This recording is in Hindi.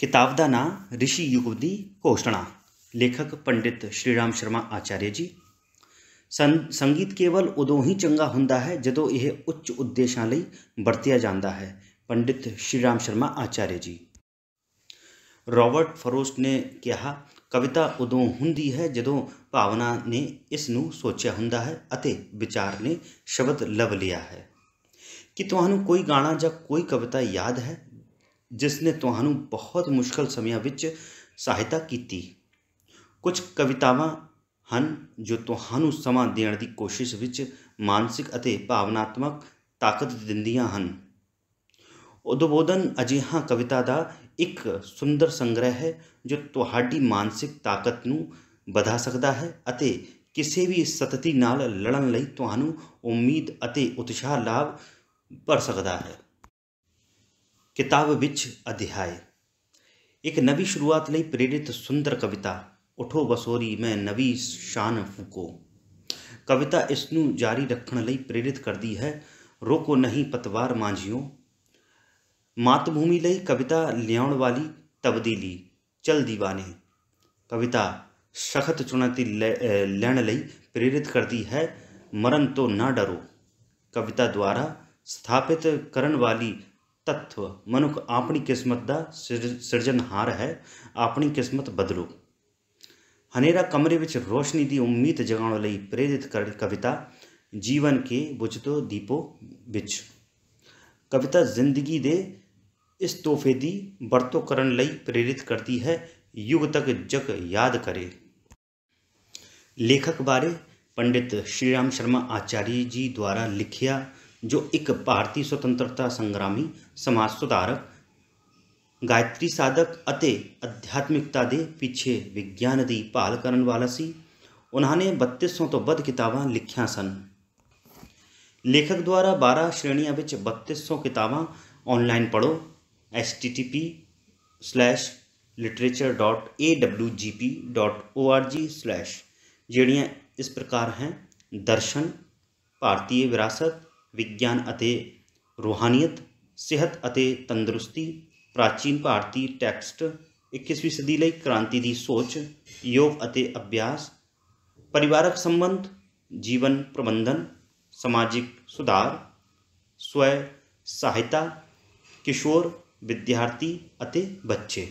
किताब का नाँ ऋषि युग की घोषणा लेखक पंडित श्री राम शर्मा आचार्य जी सं संगीत केवल उदों ही चंगा हों जो यह उच्च उद्देशों वरतिया जाता है पंडित श्री राम शर्मा आचार्य जी रॉबर्ट फरोस्ट ने कहा कविता उदों हूँ है जदों भावना ने इस सोचा हों विचार ने शब्द लव लिया है कि तहूँ कोई गाँव ज कोई कविता याद है ਜਿਸ ਨੇ ਤੁਹਾਨੂੰ ਬਹੁਤ ਮੁਸ਼ਕਲ ਸਮਿਆਂ ਵਿੱਚ ਸਹਾਇਤਾ ਕੀਤੀ ਕੁਝ ਕਵਿਤਾਵਾਂ ਹਨ ਜੋ ਤੁਹਾਨੂੰ ਸਮਾਂ ਦੇਣ ਦੀ ਕੋਸ਼ਿਸ਼ ਵਿੱਚ ਮਾਨਸਿਕ ਅਤੇ ਭਾਵਨਾਤਮਕ ਤਾਕਤ ਦਿੰਦੀਆਂ ਹਨ ਉਦਬੋਧਨ ਅਜਿਹਾ ਕਵਿਤਾ ਦਾ ਇੱਕ ਸੁੰਦਰ ਸੰਗ੍ਰਹਿ ਹੈ ਜੋ ਤੁਹਾਡੀ ਮਾਨਸਿਕ ਤਾਕਤ ਨੂੰ ਵਧਾ ਸਕਦਾ ਹੈ ਅਤੇ ਕਿਸੇ ਵੀ ਸਤਤੀ ਨਾਲ ਲੜਨ ਲਈ ਤੁਹਾਨੂੰ ਉਮੀਦ ਅਤੇ ਉਤਸ਼ਾਹ ਲਾਭ ਭਰ ਸਕਦਾ ਹੈ किताब विच अध्याय एक नवी शुरुआत लई प्रेरित सुंदर कविता उठो बसोरी मैं नवी शान फूको कविता इसनू जारी रखने लई प्रेरित करती है रोको नहीं पतवार मांझियो मातृभूमि लई कविता लियाण वाली तब्दीली चल दीवाने कविता सख्त चुनौती लैण लई प्रेरित करती है मरण तो ना डरो कविता द्वारा स्थापित करण वाली ਤੱਤਵ ਮਨੁੱਖ ਆਪਣੀ ਕਿਸਮਤ ਦਾ ਸਿਰਜਣਹਾਰ ਹੈ ਆਪਣੀ ਕਿਸਮਤ ਬਦਲੋ ਹਨੇਰਾ ਕਮਰੇ ਵਿੱਚ ਰੋਸ਼ਨੀ ਦੀ ਉਮੀਦ ਜਗਾਉਣ ਲਈ ਪ੍ਰੇਰਿਤ ਕਵਿਤਾ ਜੀਵਨ ਕੇ ਬੁਝਤੋ ਦੀਪੋ ਵਿੱਚ ਕਵਿਤਾ ਜ਼ਿੰਦਗੀ ਦੇ ਇਸ ਤੋਹਫੇ ਦੀ ਵਰਤੋਂ ਕਰਨ ਲਈ ਪ੍ਰੇਰਿਤ ਕਰਦੀ ਹੈ ਯੁੱਗ ਤੱਕ ਜਗ ਯਾਦ ਕਰੇ ਲੇਖਕ ਬਾਰੇ पंडित श्री राम शर्मा आचार्य जी द्वारा लिखिया जो एक भारतीय स्वतंत्रता संग्रामी समाज सुधारक गायत्री साधक अते आध्यात्मिकता दे पीछे विज्ञान ਦੀ ਭਾਲ ਕਰਨ ਵਾਲਾ ਸੀ ਉਹਨਾਂ ਨੇ 3200 ਤੋਂ ਵੱਧ ਕਿਤਾਬਾਂ ਲਿਖੀਆਂ ਸਨ ਲੇਖਕ ਦੁਆਰਾ 12 ਸ਼੍ਰੇਣੀਆਂ ਵਿੱਚ 3200 ਕਿਤਾਬਾਂ ਆਨਲਾਈਨ ਪੜੋ http://literature.awgp.org/ ਜਿਹੜੀਆਂ ਇਸ ਪ੍ਰਕਾਰ ਹੈ ਦਰਸ਼ਨ ਭਾਰਤੀ ਵਿਰਾਸਤ विज्ञान अते रूहानियत सेहत अते तंदुरुस्ती प्राचीन भारतीय टैक्सट इक्कीसवीं सदी लिए क्रांति की सोच योग अते अभ्यास परिवारक संबंध जीवन प्रबंधन समाजिक सुधार स्वय सहायता किशोर विद्यार्थी अते बच्चे